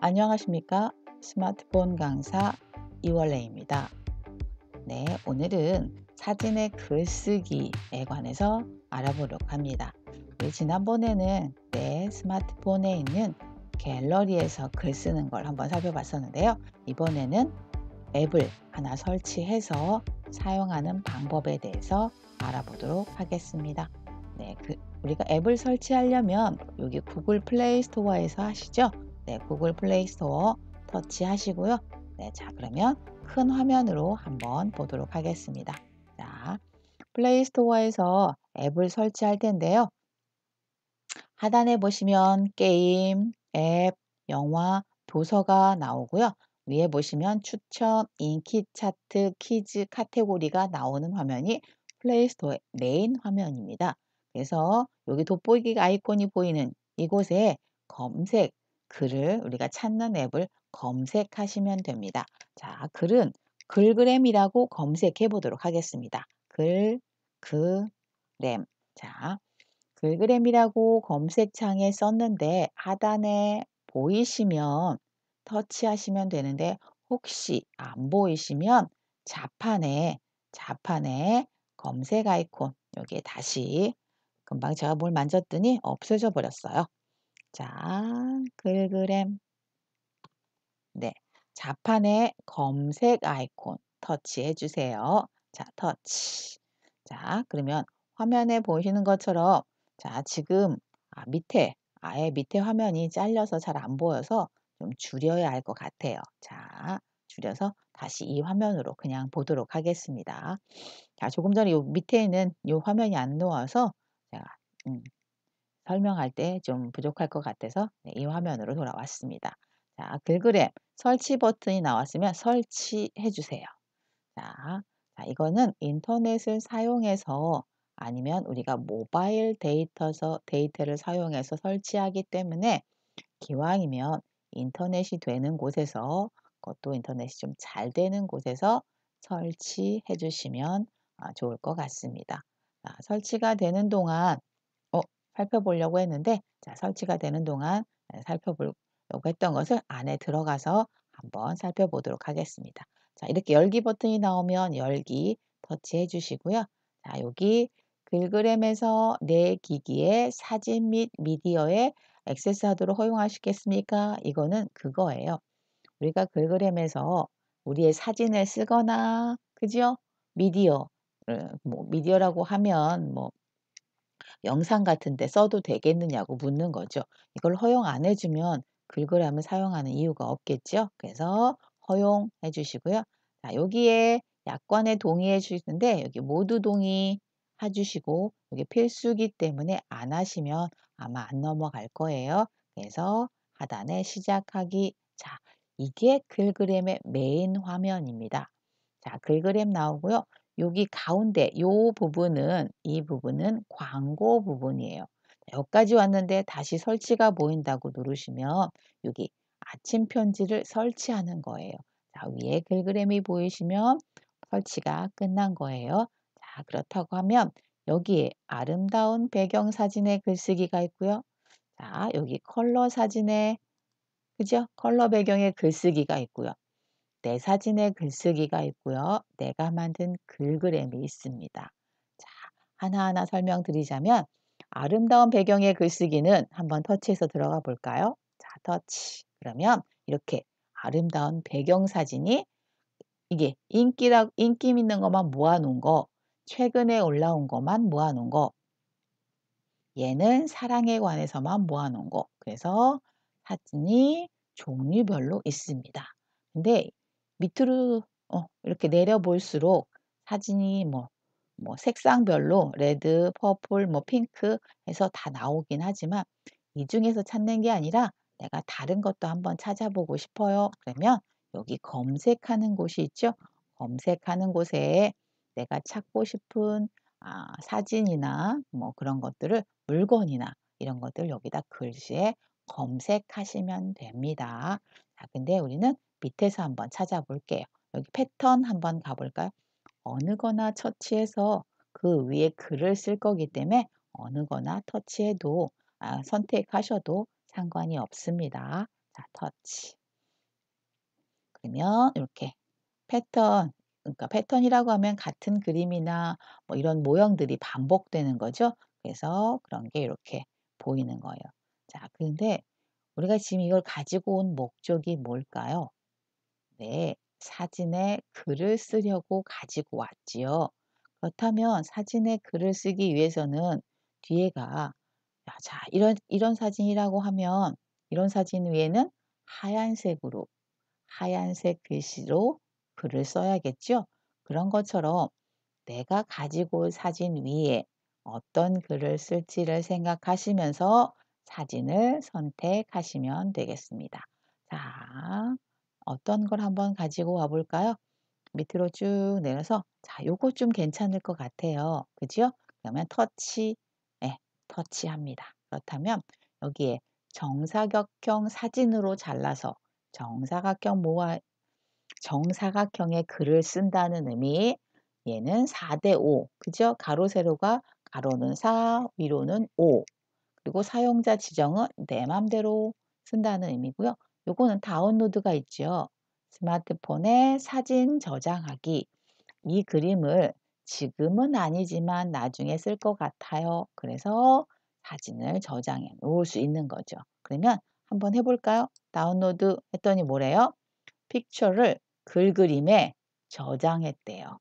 안녕하십니까? 스마트폰 강사 이월래입니다 네, 오늘은 사진의 글쓰기에 관해서 알아보려고 합니다. 우리 지난번에는 내 스마트폰에 있는 갤러리에서 글 쓰는 걸 한번 살펴봤었는데요. 이번에는 앱을 하나 설치해서 사용하는 방법에 대해서 알아보도록 하겠습니다. 네, 그 우리가 앱을 설치하려면 여기 구글 플레이 스토어에서 하시죠. 네, 구글 플레이 스토어 터치하시고요. 네, 자, 그러면 큰 화면으로 한번 보도록 하겠습니다. 자, 플레이 스토어에서 앱을 설치할 텐데요. 하단에 보시면 게임, 앱, 영화, 도서가 나오고요. 위에 보시면 추천, 인기 차트, 키즈 카테고리가 나오는 화면이 플레이스토어 메인 화면입니다. 그래서 여기 돋보기 아이콘이 보이는 이곳에 검색, 글을 우리가 찾는 앱을 검색하시면 됩니다. 자, 글은 글그램이라고 검색해 보도록 하겠습니다. 글 그램. 자, 글그램이라고 검색창에 썼는데 하단에 보이시면 터치하시면 되는데 혹시 안 보이시면 자판에 자판에 검색 아이콘 여기에 다시 금방 제가 뭘 만졌더니 없어져 버렸어요. 자, 글그램. 네. 자판에 검색 아이콘 터치해 주세요. 자, 터치. 자, 그러면 화면에 보시는 것처럼 자, 지금 아, 밑에 아예 밑에 화면이 잘려서 잘 안 보여서 좀 줄여야 할 것 같아요. 자, 줄여서 다시 이 화면으로 그냥 보도록 하겠습니다. 자, 조금 전에 요 밑에는 이 화면이 안 놓아서 제가 음, 설명할 때 좀 부족할 것 같아서 네, 이 화면으로 돌아왔습니다. 자, 글그램 설치 버튼이 나왔으면 설치해 주세요. 자, 자, 이거는 인터넷을 사용해서 아니면 우리가 모바일 데이터서 데이터를 사용해서 설치하기 때문에 기왕이면 인터넷이 되는 곳에서 그것도 인터넷이 좀 잘 되는 곳에서 설치해 주시면 아, 좋을 것 같습니다. 자, 설치가 되는 동안 살펴보려고 했는데 자, 설치가 되는 동안 예, 살펴보려고 했던 것을 안에 들어가서 한번 살펴보도록 하겠습니다. 자, 이렇게 열기 버튼이 나오면 열기 터치해 주시고요. 자, 여기 글그램에서 내 기기에 사진 및 미디어에 액세스하도록 허용하시겠습니까? 이거는 그거예요. 우리가 글그램에서 우리의 사진을 쓰거나 그죠 미디어 뭐 미디어라고 하면 뭐 영상 같은 데 써도 되겠느냐고 묻는 거죠. 이걸 허용 안 해주면 글그램을 사용하는 이유가 없겠죠. 그래서 허용해 주시고요. 자, 여기에 약관에 동의해 주시는데 여기 모두 동의 해주시고 이게 필수기 때문에 안 하시면 아마 안 넘어갈 거예요. 그래서 하단에 시작하기 자 이게 글그램의 메인 화면입니다. 자 글그램 나오고요. 여기 가운데 요 부분은 이 부분은 광고 부분이에요. 여기까지 왔는데 다시 설치가 보인다고 누르시면 여기 아침 편지를 설치하는 거예요. 자, 위에 글그램이 보이시면 설치가 끝난 거예요. 자, 그렇다고 하면 여기에 아름다운 배경 사진의 글쓰기가 있고요. 자, 여기 컬러 사진에 그죠? 컬러 배경에 글쓰기가 있고요. 내사진에 글쓰기가 있고요. 내가 만든 글그램이 있습니다. 자, 하나하나 설명드리자면 아름다운 배경의 글쓰기는 한번 터치해서 들어가 볼까요? 자, 터치. 그러면 이렇게 아름다운 배경 사진이 이게 인기라 인기 있는 것만 모아놓은 거, 최근에 올라온 것만 모아놓은 거, 얘는 사랑에 관해서만 모아놓은 거. 그래서 사진이 종류별로 있습니다. 근데 밑으로 어, 이렇게 내려볼수록 사진이 뭐, 뭐 색상별로 레드, 퍼플, 뭐 핑크 해서 다 나오긴 하지만 이 중에서 찾는 게 아니라 내가 다른 것도 한번 찾아보고 싶어요. 그러면 여기 검색하는 곳이 있죠. 검색하는 곳에 내가 찾고 싶은 아, 사진이나 뭐 그런 것들을 물건이나 이런 것들 여기다 글씨에 검색하시면 됩니다. 자, 근데 우리는 밑에서 한번 찾아볼게요. 여기 패턴 한번 가볼까요? 어느 거나 터치해서 그 위에 글을 쓸 거기 때문에 어느 거나 터치해도 아, 선택하셔도 상관이 없습니다. 자, 터치. 그러면 이렇게 패턴, 그러니까 패턴이라고 하면 같은 그림이나 뭐 이런 모형들이 반복되는 거죠. 그래서 그런 게 이렇게 보이는 거예요. 자, 근데 우리가 지금 이걸 가지고 온 목적이 뭘까요? 네, 사진에 글을 쓰려고 가지고 왔지요. 그렇다면 사진에 글을 쓰기 위해서는 뒤에가 자 이런 이런 사진이라고 하면 이런 사진 위에는 하얀색으로 하얀색 글씨로 글을 써야겠죠. 그런 것처럼 내가 가지고 올 사진 위에 어떤 글을 쓸지를 생각하시면서 사진을 선택하시면 되겠습니다. 자, 어떤 걸 한번 가지고 와 볼까요? 밑으로 쭉 내려서 자, 요거 좀 괜찮을 것 같아요. 그죠 그러면 터치, 네, 터치합니다. 그렇다면 여기에 정사각형 사진으로 잘라서 정사각형 모아 정사각형의 글을 쓴다는 의미 얘는 4대 5 그죠? 가로 세로가 가로는 4 위로는 5 그리고 사용자 지정은 내 맘대로 쓴다는 의미고요. 요거는 다운로드가 있죠. 스마트폰에 사진 저장하기. 이 그림을 지금은 아니지만 나중에 쓸 것 같아요. 그래서 사진을 저장해 놓을 수 있는 거죠. 그러면 한번 해볼까요? 다운로드 했더니 뭐래요? 픽처를 글 그림에 저장했대요.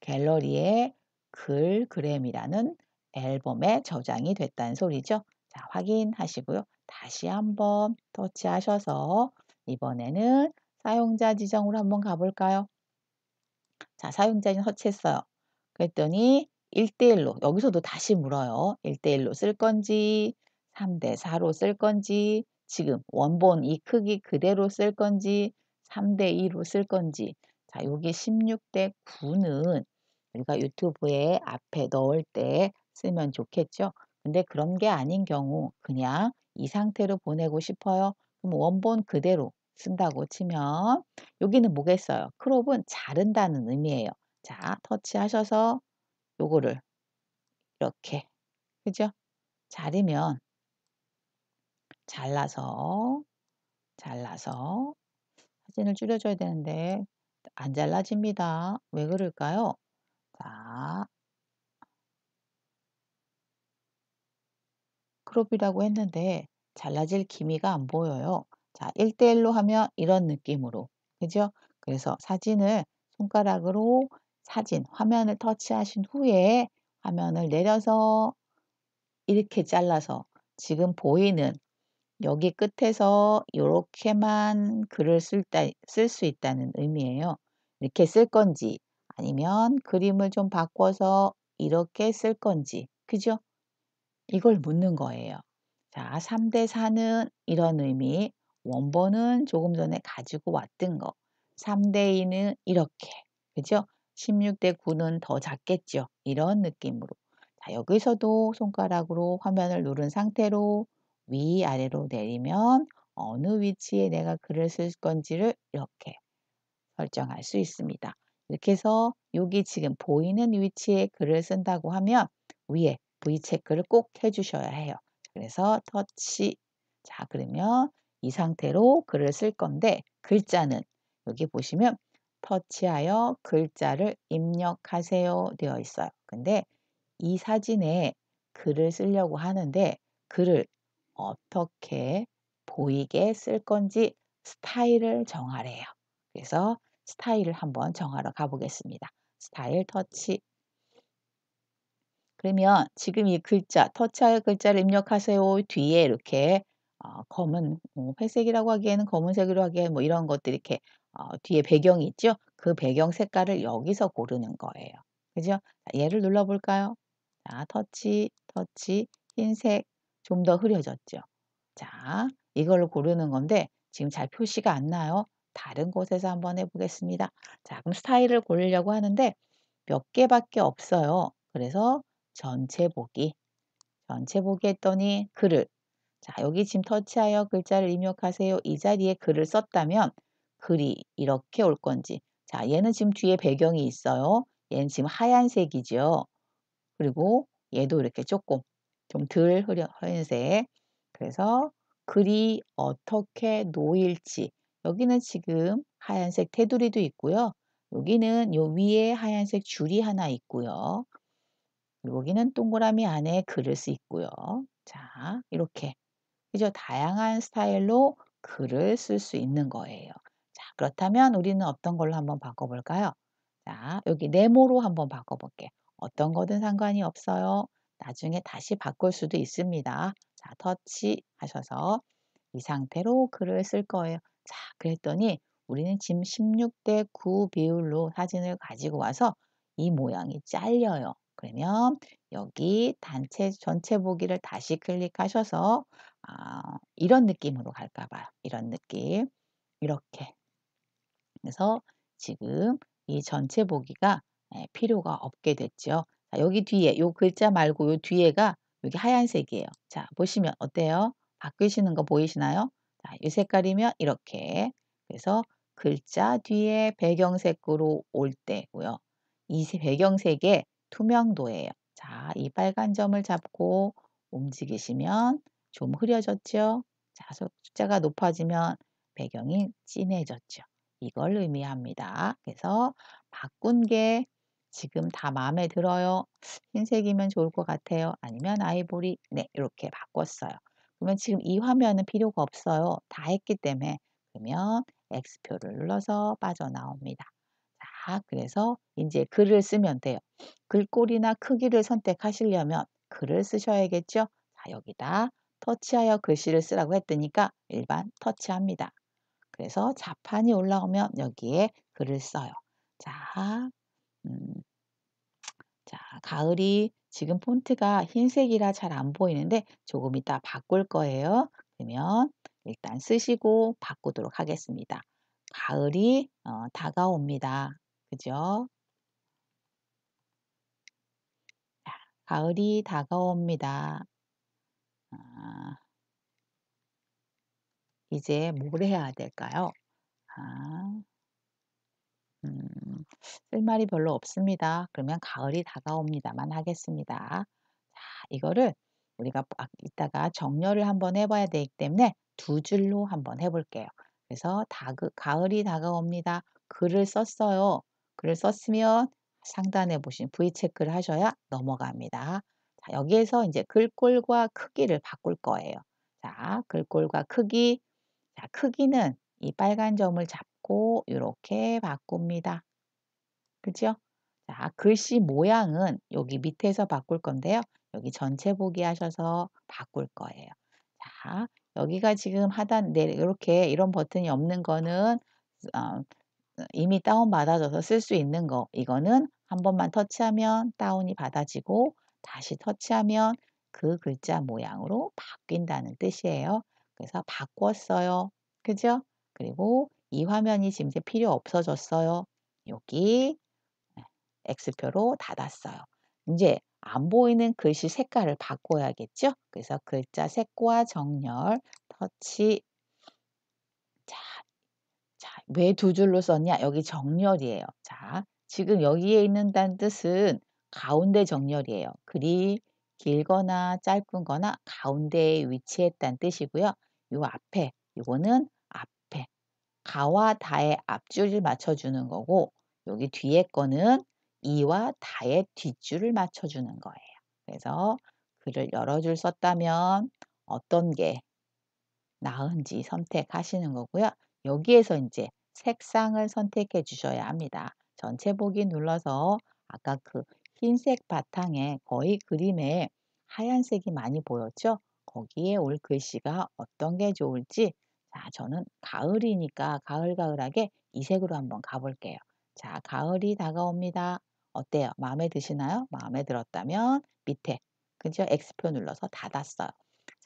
갤러리에 글 그램이라는 앨범에 저장이 됐다는 소리죠. 자, 확인하시고요. 다시 한번 터치하셔서 이번에는 사용자 지정으로 한번 가볼까요? 자, 사용자 지정 터치했어요. 그랬더니 1대1로 여기서도 다시 물어요. 1대1로 쓸 건지 3대4로 쓸 건지 지금 원본 이 크기 그대로 쓸 건지 3대2로 쓸 건지 자 여기 16대9는 우리가 유튜브에 앞에 넣을 때 쓰면 좋겠죠. 근데 그런 게 아닌 경우 그냥 이 상태로 보내고 싶어요. 그럼 원본 그대로 쓴다고 치면 여기는 뭐겠어요? 크롭은 자른다는 의미예요. 자, 터치하셔서 요거를 이렇게 그죠? 자르면 잘라서 잘라서 사진을 줄여줘야 되는데 안 잘라집니다. 왜 그럴까요? 자, 크롭이라고 했는데 잘라질 기미가 안 보여요. 자, 1대1로 하면 이런 느낌으로. 그죠? 그래서 사진을 손가락으로 사진, 화면을 터치하신 후에 화면을 내려서 이렇게 잘라서 지금 보이는 여기 끝에서 이렇게만 글을 쓸 수 있다는 의미예요. 이렇게 쓸 건지 아니면 그림을 좀 바꿔서 이렇게 쓸 건지. 그죠? 이걸 묻는 거예요. 자, 3대 4는 이런 의미, 원본은 조금 전에 가지고 왔던 거, 3대 2는 이렇게, 그죠? 16대 9는 더 작겠죠? 이런 느낌으로. 자, 여기서도 손가락으로 화면을 누른 상태로 위아래로 내리면 어느 위치에 내가 글을 쓸 건지를 이렇게 설정할 수 있습니다. 이렇게 해서 여기 지금 보이는 위치에 글을 쓴다고 하면 위에 V 체크를 꼭 해주셔야 해요. 그래서 터치. 자, 그러면 이 상태로 글을 쓸 건데 글자는 여기 보시면 터치하여 글자를 입력하세요 되어 있어요. 근데 이 사진에 글을 쓰려고 하는데 글을 어떻게 보이게 쓸 건지 스타일을 정하래요. 그래서 스타일을 한번 정하러 가보겠습니다. 스타일 터치 그러면 지금 이 글자, 터치할 글자를 입력하세요 뒤에 이렇게 어, 검은, 뭐 회색이라고 하기에는 검은색으로 하기에 뭐 이런 것들 이렇게 어, 뒤에 배경이 있죠? 그 배경 색깔을 여기서 고르는 거예요. 그죠? 얘를 눌러볼까요? 자, 터치, 터치, 흰색, 좀 더 흐려졌죠? 자, 이걸로 고르는 건데 지금 잘 표시가 안 나요. 다른 곳에서 한번 해보겠습니다. 자, 그럼 스타일을 고르려고 하는데 몇 개밖에 없어요. 그래서 전체 보기. 전체 보기 했더니 글을. 자, 여기 지금 터치하여 글자를 입력하세요. 이 자리에 글을 썼다면 글이 이렇게 올 건지. 자, 얘는 지금 뒤에 배경이 있어요. 얘는 지금 하얀색이죠. 그리고 얘도 이렇게 조금 좀 덜 흐린색. 그래서 글이 어떻게 놓일지. 여기는 지금 하얀색 테두리도 있고요. 여기는 요 위에 하얀색 줄이 하나 있고요. 여기는 동그라미 안에 글을 쓰있고요 자, 이렇게. 그죠? 다양한 스타일로 글을 쓸 수 있는 거예요. 자, 그렇다면 우리는 어떤 걸로 한번 바꿔볼까요? 자, 여기 네모로 한번 바꿔볼게요. 어떤 거든 상관이 없어요. 나중에 다시 바꿀 수도 있습니다. 자, 터치 하셔서 이 상태로 글을 쓸 거예요. 자, 그랬더니 우리는 지금 16대 9 비율로 사진을 가지고 와서 이 모양이 잘려요. 그러면 여기 단체 전체 보기를 다시 클릭하셔서 어, 이런 느낌으로 갈까 봐요. 이런 느낌. 이렇게. 그래서 지금 이 전체 보기가 예, 필요가 없게 됐죠. 자, 여기 뒤에 이 글자 말고 이 뒤에가 여기 하얀색이에요. 자, 보시면 어때요? 바뀌시는 거 보이시나요? 자, 이 색깔이면 이렇게. 그래서 글자 뒤에 배경색으로 올 때고요. 이 배경색에 투명도예요. 자, 이 빨간 점을 잡고 움직이시면 좀 흐려졌죠? 자, 숫자가 높아지면 배경이 진해졌죠. 이걸 의미합니다. 그래서 바꾼 게 지금 다 마음에 들어요. 흰색이면 좋을 것 같아요. 아니면 아이보리. 네, 이렇게 바꿨어요. 그러면 지금 이 화면은 필요가 없어요. 다 했기 때문에. 그러면 X표를 눌러서 빠져나옵니다. 그래서 이제 글을 쓰면 돼요. 글꼴이나 크기를 선택하시려면 글을 쓰셔야겠죠. 자, 여기다 터치하여 글씨를 쓰라고 했으니까 일반 터치합니다. 그래서 자판이 올라오면 여기에 글을 써요. 자, 음, 자, 가을이 지금 폰트가 흰색이라 잘 안 보이는데 조금 이따 바꿀 거예요. 그러면 일단 쓰시고 바꾸도록 하겠습니다. 가을이 어, 다가옵니다. 그죠? 가을이 다가옵니다. 아. 이제 뭘 해야 될까요? 아, 음, 쓸 말이 별로 없습니다. 그러면 가을이 다가옵니다만 하겠습니다. 자, 이거를 우리가 뭐 아, 이따가 정렬을 한번 해봐야 되기 때문에 두 줄로 한번 해볼게요. 그래서 다그, 가을이 다가옵니다. 글을 썼어요. 글을 썼으면 상단에 보신 V 체크를 하셔야 넘어갑니다. 자, 여기에서 이제 글꼴과 크기를 바꿀 거예요. 자, 글꼴과 크기. 자, 크기는 이 빨간 점을 잡고 이렇게 바꿉니다. 그죠? 자, 글씨 모양은 여기 밑에서 바꿀 건데요. 여기 전체 보기 하셔서 바꿀 거예요. 자, 여기가 지금 하단, 내 네, 이렇게 이런 버튼이 없는 거는 어, 이미 다운받아져서 쓸 수 있는 거 이거는 한 번만 터치하면 다운이 받아지고 다시 터치하면 그 글자 모양으로 바뀐다는 뜻이에요. 그래서 바꿨어요. 그죠? 그리고 이 화면이 지금 이제 필요 없어졌어요. 여기 네, X표로 닫았어요. 이제 안 보이는 글씨 색깔을 바꿔야겠죠? 그래서 글자 색과 정렬, 터치 왜두 줄로 썼냐? 여기 정렬이에요. 자, 지금 여기에 있는 단 뜻은 가운데 정렬이에요. 글이 길거나 짧은거나 가운데에 위치했다는 뜻이고요. 이 앞에 이거는 앞에 가와 다의 앞줄을 맞춰주는 거고 여기 뒤에 거는 이와 다의 뒷줄을 맞춰주는 거예요. 그래서 글을 여러 줄 썼다면 어떤 게 나은지 선택하시는 거고요. 여기에서 이제 색상을 선택해 주셔야 합니다. 전체 보기 눌러서 아까 그 흰색 바탕에 거의 그림에 하얀색이 많이 보였죠? 거기에 올 글씨가 어떤 게 좋을지 자, 저는 가을이니까 가을가을하게 이 색으로 한번 가볼게요. 자, 가을이 다가옵니다. 어때요? 마음에 드시나요? 마음에 들었다면 밑에 그죠? X표 눌러서 닫았어요.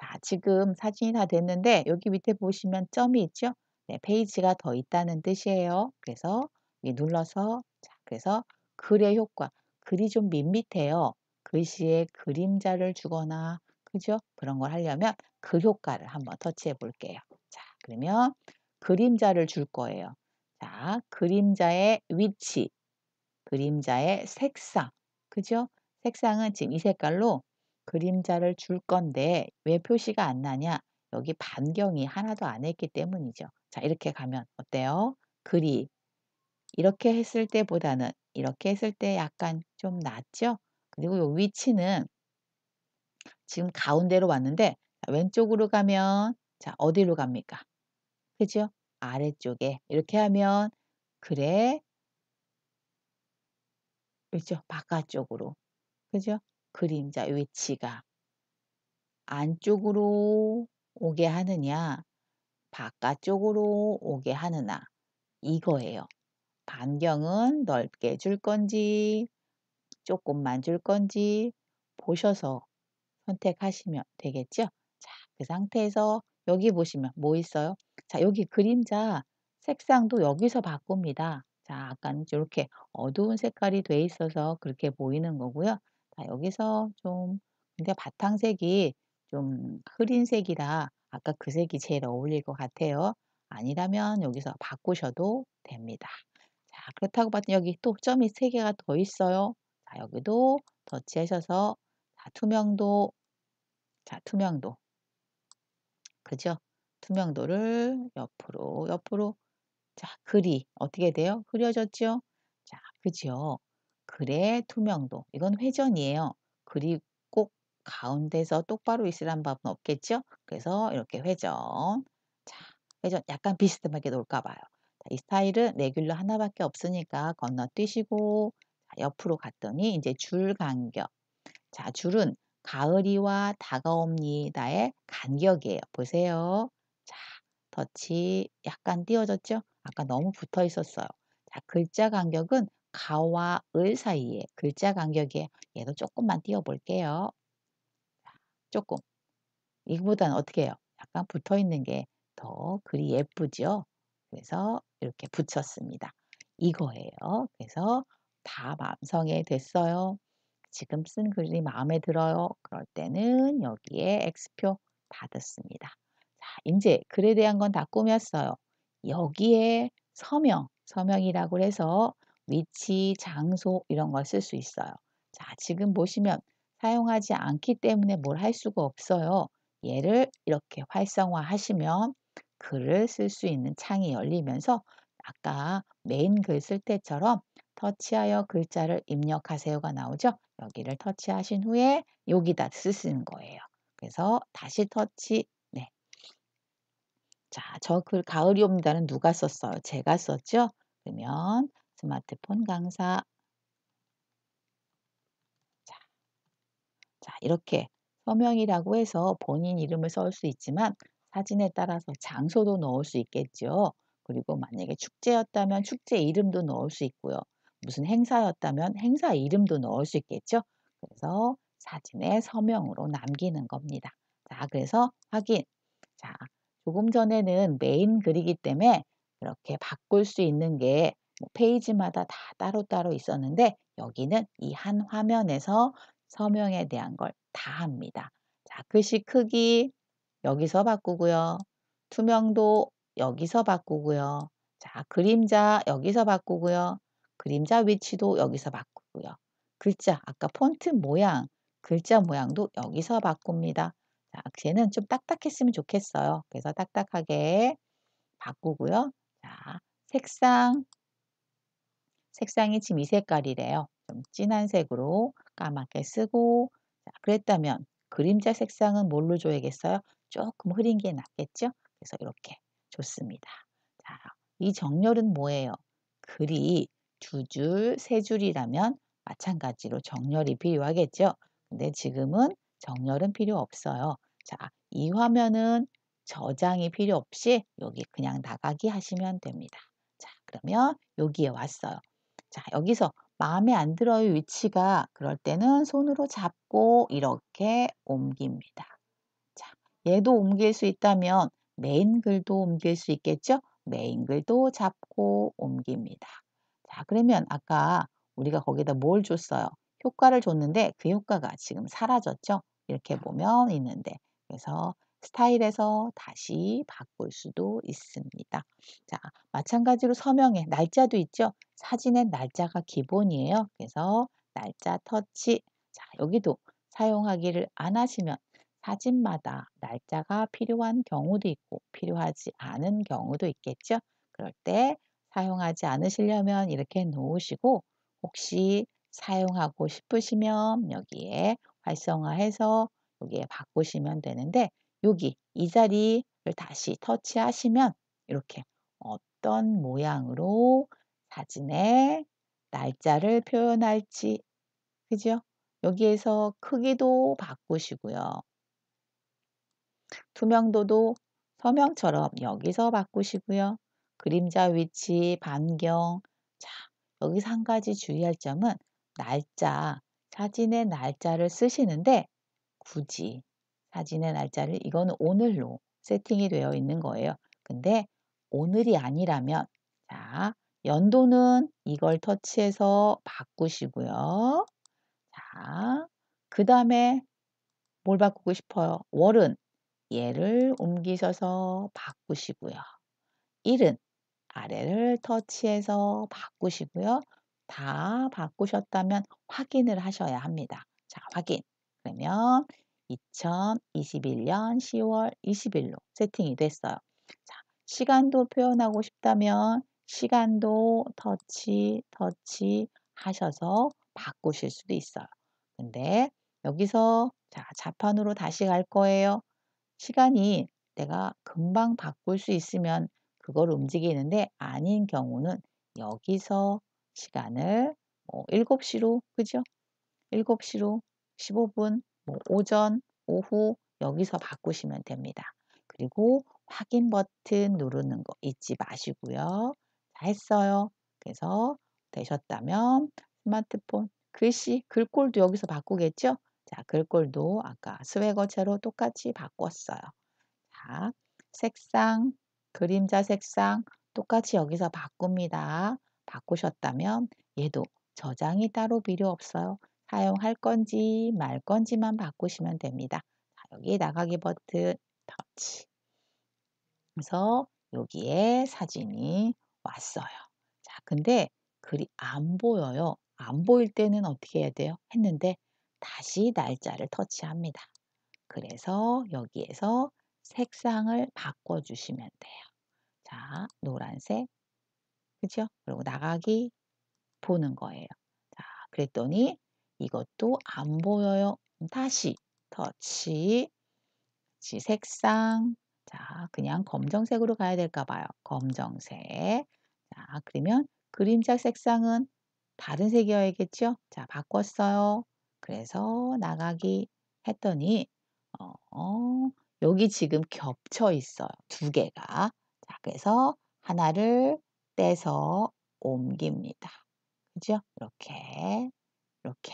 자, 지금 사진이 다 됐는데 여기 밑에 보시면 점이 있죠? 네, 페이지가 더 있다는 뜻이에요. 그래서 눌러서 자, 그래서 글의 효과. 글이 좀 밋밋해요. 글씨에 그림자를 주거나 그죠? 그런 걸 하려면 글 효과를 한번 터치해 볼게요. 자, 그러면 그림자를 줄 거예요. 자, 그림자의 위치, 그림자의 색상, 그죠? 색상은 지금 이 색깔로 그림자를 줄 건데 왜 표시가 안 나냐? 여기 반경이 하나도 안 했기 때문이죠. 자, 이렇게 가면 어때요? 그리. 이렇게 했을 때보다는 이렇게 했을 때 약간 좀 낫죠? 그리고 이 위치는 지금 가운데로 왔는데 왼쪽으로 가면 자 어디로 갑니까? 그죠? 아래쪽에 이렇게 하면 그래 그죠? 바깥쪽으로 그죠? 그림자 위치가 안쪽으로 오게 하느냐 바깥쪽으로 오게 하느냐 이거예요. 반경은 넓게 줄 건지 조금만 줄 건지 보셔서 선택하시면 되겠죠. 자, 그 상태에서 여기 보시면 뭐 있어요? 자, 여기 그림자 색상도 여기서 바꿉니다. 자, 아까는 이렇게 어두운 색깔이 돼 있어서 그렇게 보이는 거고요. 자, 여기서 좀 근데 바탕색이 좀 흐린 색이라 아까 그 색이 제일 어울릴 것 같아요. 아니라면 여기서 바꾸셔도 됩니다. 자, 그렇다고 봤더니 여기 또 점이 3개가 더 있어요. 자, 여기도 터치하셔서 자, 투명도 자, 투명도 그죠? 투명도를 옆으로 옆으로 자, 글이 어떻게 돼요? 흐려졌죠? 자, 그죠? 글의 투명도. 이건 회전이에요. 그리고 가운데서 똑바로 있으란 법은 없겠죠? 그래서 이렇게 회전. 자, 회전 약간 비스듬하게 을까 봐요. 자, 이 스타일은 레귤러 하나밖에 없으니까 건너뛰시고 자, 옆으로 갔더니 이제 줄 간격. 자, 줄은 가을이와 다가옵니다의 간격이에요. 보세요. 자, 덫이 약간 띄어졌죠? 아까 너무 붙어 있었어요. 자, 글자 간격은 가와 을 사이에 글자 간격에 얘도 조금만 띄워 볼게요. 조금. 이거보다는 어떻게 해요? 약간 붙어 있는 게더 그리 예쁘죠? 그래서 이렇게 붙였습니다. 이거예요. 그래서 다맘성에 됐어요. 지금 쓴 글이 마음에 들어요. 그럴 때는 여기에 X표 닫았습니다. 자, 이제 글에 대한 건 다 꾸몄어요. 여기에 서명, 서명이라고 해서 위치, 장소 이런 걸 쓸 수 있어요. 자, 지금 보시면 사용하지 않기 때문에 뭘 할 수가 없어요. 얘를 이렇게 활성화하시면 글을 쓸 수 있는 창이 열리면서 아까 메인 글 쓸 때처럼 터치하여 글자를 입력하세요가 나오죠. 여기를 터치하신 후에 여기다 쓰시는 거예요. 그래서 다시 터치 네. 자, 저 글 가을이 옵니다는 누가 썼어요? 제가 썼죠? 그러면 스마트폰 강사 자, 이렇게 서명이라고 해서 본인 이름을 써올수 있지만 사진에 따라서 장소도 넣을 수 있겠죠. 그리고 만약에 축제였다면 축제 이름도 넣을 수 있고요. 무슨 행사였다면 행사 이름도 넣을 수 있겠죠. 그래서 사진에 서명으로 남기는 겁니다. 자, 그래서 확인. 자, 조금 전에는 메인 글이기 때문에 이렇게 바꿀 수 있는 게 뭐 페이지마다 다 따로따로 있었는데 여기는 이 한 화면에서 서명에 대한 걸 다 합니다. 자, 글씨 크기 여기서 바꾸고요. 투명도 여기서 바꾸고요. 자, 그림자 여기서 바꾸고요. 그림자 위치도 여기서 바꾸고요. 글자, 아까 폰트 모양, 글자 모양도 여기서 바꿉니다. 자, 쟤는 좀 딱딱했으면 좋겠어요. 그래서 딱딱하게 바꾸고요. 자, 색상, 색상이 지금 이 색깔이래요. 좀 진한 색으로 까맣게 쓰고 자, 그랬다면 그림자 색상은 뭘로 줘야겠어요? 조금 흐린 게 낫겠죠? 그래서 이렇게 좋습니다. 자, 이 정렬은 뭐예요? 글이 두 줄, 세 줄이라면 마찬가지로 정렬이 필요하겠죠? 근데 지금은 정렬은 필요 없어요. 자, 이 화면은 저장이 필요 없이 여기 그냥 나가기 하시면 됩니다. 자, 그러면 여기에 왔어요. 자, 여기서 마음에 안 들어요 위치가 그럴 때는 손으로 잡고 이렇게 옮깁니다. 자, 얘도 옮길 수 있다면 메인 글도 옮길 수 있겠죠? 메인 글도 잡고 옮깁니다. 자, 그러면 아까 우리가 거기다 뭘 줬어요? 효과를 줬는데 그 효과가 지금 사라졌죠? 이렇게 보면 있는데 그래서 스타일에서 다시 바꿀 수도 있습니다. 자, 마찬가지로 서명에 날짜도 있죠. 사진엔 날짜가 기본이에요. 그래서 날짜 터치. 자, 여기도 사용하기를 안 하시면 사진마다 날짜가 필요한 경우도 있고 필요하지 않은 경우도 있겠죠. 그럴 때 사용하지 않으시려면 이렇게 놓으시고 혹시 사용하고 싶으시면 여기에 활성화해서 여기에 바꾸시면 되는데 여기 이 자리를 다시 터치하시면 이렇게 어떤 모양으로 사진의 날짜를 표현할지 그죠? 여기에서 크기도 바꾸시고요. 투명도도 서명처럼 여기서 바꾸시고요. 그림자 위치, 반경. 자, 여기서 한 가지 주의할 점은 날짜, 사진의 날짜를 쓰시는데 굳이 사진의 날짜를 이건 오늘로 세팅이 되어 있는 거예요. 근데 오늘이 아니라면 자 연도는 이걸 터치해서 바꾸시고요. 자, 그 다음에 뭘 바꾸고 싶어요? 월은 얘를 옮기셔서 바꾸시고요. 일은 아래를 터치해서 바꾸시고요. 다 바꾸셨다면 확인을 하셔야 합니다. 자, 확인. 그러면 2021년 10월 20일로 세팅이 됐어요. 자, 시간도 표현하고 싶다면 시간도 터치, 터치 하셔서 바꾸실 수도 있어요. 근데 여기서 자, 자판으로 다시 갈 거예요. 시간이 내가 금방 바꿀 수 있으면 그걸 움직이는데 아닌 경우는 여기서 시간을 뭐 7시로, 그죠? 7시로 15분, 뭐 오전, 오후 여기서 바꾸시면 됩니다. 그리고 확인 버튼 누르는 거 잊지 마시고요. 다 했어요. 그래서 되셨다면 스마트폰 글씨, 글꼴도 여기서 바꾸겠죠? 자, 글꼴도 아까 스웨거체로 똑같이 바꿨어요. 자, 색상, 그림자 색상 똑같이 여기서 바꿉니다. 바꾸셨다면 얘도 저장이 따로 필요 없어요. 사용할 건지 말 건지만 바꾸시면 됩니다. 여기 나가기 버튼 터치. 그래서 여기에 사진이 왔어요. 자, 근데 글이 안 보여요. 안 보일 때는 어떻게 해야 돼요? 했는데 다시 날짜를 터치합니다. 그래서 여기에서 색상을 바꿔주시면 돼요. 자, 노란색, 그죠? 그리고 나가기 보는 거예요. 자, 그랬더니 이것도 안 보여요. 다시 터치, 지 색상, 자 그냥 검정색으로 가야 될까 봐요. 검정색, 자 그러면 그림자 색상은 다른 색이어야겠죠? 자 바꿨어요. 그래서 나가기 했더니 어, 어, 여기 지금 겹쳐 있어요. 두 개가. 자, 그래서 하나를 떼서 옮깁니다. 그죠? 이렇게, 이렇게.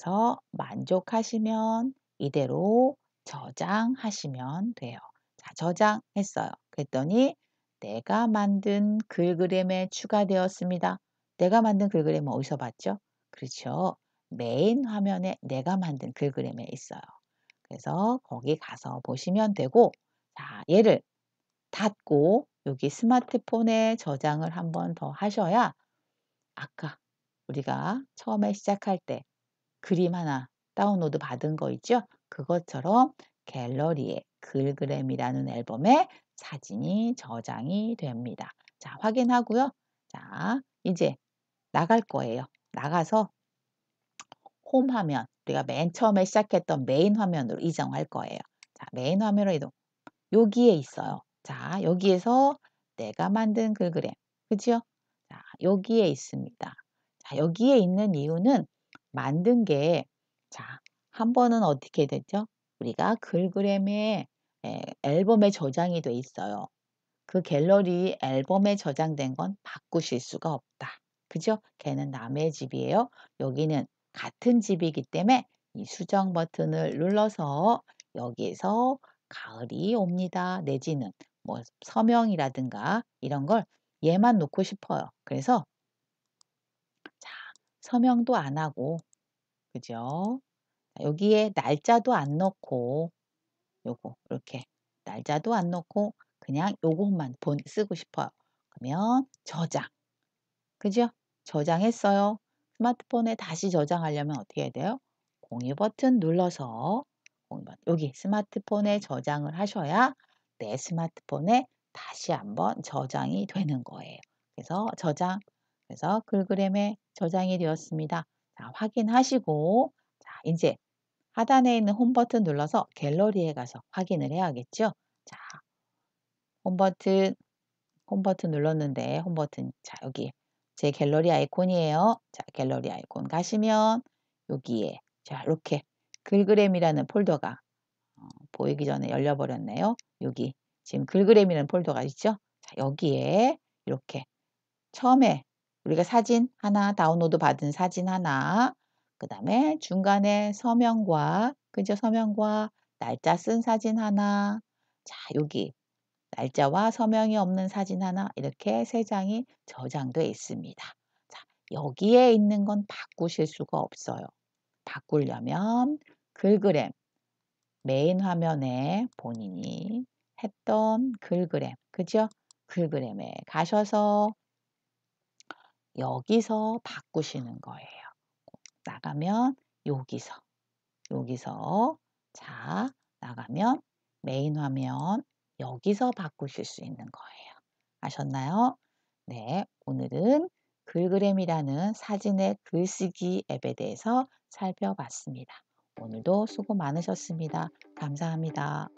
그래서 만족하시면 이대로 저장하시면 돼요. 자, 저장했어요. 그랬더니 내가 만든 글그램에 추가되었습니다. 내가 만든 글그램은 어디서 봤죠? 그렇죠. 메인 화면에 내가 만든 글그램에 있어요. 그래서 거기 가서 보시면 되고 자, 얘를 닫고 여기 스마트폰에 저장을 한 번 더 하셔야 아까 우리가 처음에 시작할 때 그림 하나 다운로드 받은 거 있죠? 그것처럼 갤러리에 글그램이라는 앨범에 사진이 저장이 됩니다. 자, 확인하고요. 자, 이제 나갈 거예요. 나가서 홈 화면, 우리가 맨 처음에 시작했던 메인 화면으로 이정할 거예요. 자, 메인 화면으로 이동. 여기에 있어요. 자, 여기에서 내가 만든 글그램. 그죠 자, 여기에 있습니다. 자, 여기에 있는 이유는 만든 게, 자, 한 번은 어떻게 됐죠? 우리가 글그램에 앨범에 저장이 돼 있어요. 그 갤러리 앨범에 저장된 건 바꾸실 수가 없다. 그죠? 걔는 남의 집이에요. 여기는 같은 집이기 때문에 이 수정 버튼을 눌러서 여기에서 가을이 옵니다. 내지는 뭐 서명이라든가 이런 걸 얘만 놓고 싶어요. 그래서 서명도 안 하고 그죠? 여기에 날짜도 안 넣고 요거 이렇게 날짜도 안 넣고 그냥 요것만 본 쓰고 싶어요. 그러면 저장. 그죠? 저장했어요. 스마트폰에 다시 저장하려면 어떻게 해야 돼요? 공유 버튼 눌러서 여기 스마트폰에 저장을 하셔야 내 스마트폰에 다시 한번 저장이 되는 거예요. 그래서 저장 그래서 글그램에 저장이 되었습니다. 자, 확인하시고 자, 이제 하단에 있는 홈 버튼 눌러서 갤러리에 가서 확인을 해야겠죠. 자, 홈 버튼 홈 버튼 눌렀는데 홈 버튼 자 여기 제 갤러리 아이콘이에요. 자, 갤러리 아이콘 가시면 여기에 자, 이렇게 글그램이라는 폴더가 어, 보이기 전에 열려버렸네요. 여기 지금 글그램이라는 폴더가 있죠. 자, 여기에 이렇게 처음에 우리가 사진 하나 다운로드 받은 사진 하나 그 다음에 중간에 서명과 그죠 서명과 날짜 쓴 사진 하나 자 여기 날짜와 서명이 없는 사진 하나 이렇게 세 장이 저장돼 있습니다. 자 여기에 있는 건 바꾸실 수가 없어요. 바꾸려면 글그램 메인 화면에 본인이 했던 글그램 그죠? 글그램에 가셔서 여기서 바꾸시는 거예요. 나가면 여기서, 여기서, 자, 나가면 메인 화면 여기서 바꾸실 수 있는 거예요. 아셨나요? 네, 오늘은 글그램이라는 사진의 글쓰기 앱에 대해서 살펴봤습니다. 오늘도 수고 많으셨습니다. 감사합니다.